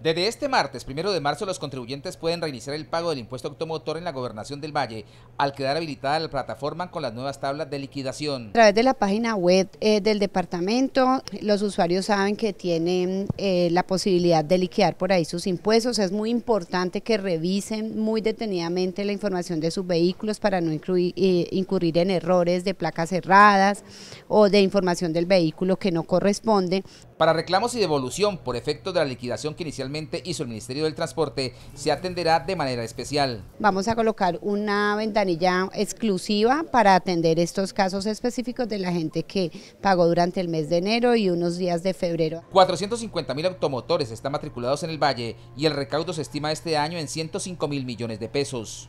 Desde este martes, primero de marzo, los contribuyentes pueden reiniciar el pago del impuesto automotor en la gobernación del Valle, al quedar habilitada la plataforma con las nuevas tablas de liquidación. A través de la página web eh, del departamento, los usuarios saben que tienen eh, la posibilidad de liquidar por ahí sus impuestos. Es muy importante que revisen muy detenidamente la información de sus vehículos para no eh, incurrir en errores de placas cerradas o de información del vehículo que no corresponde. Para reclamos y devolución por efecto de la liquidación que inicialmente hizo el Ministerio del Transporte, se atenderá de manera especial. Vamos a colocar una ventanilla exclusiva para atender estos casos específicos de la gente que pagó durante el mes de enero y unos días de febrero. 450 mil automotores están matriculados en el Valle y el recaudo se estima este año en 105 mil millones de pesos.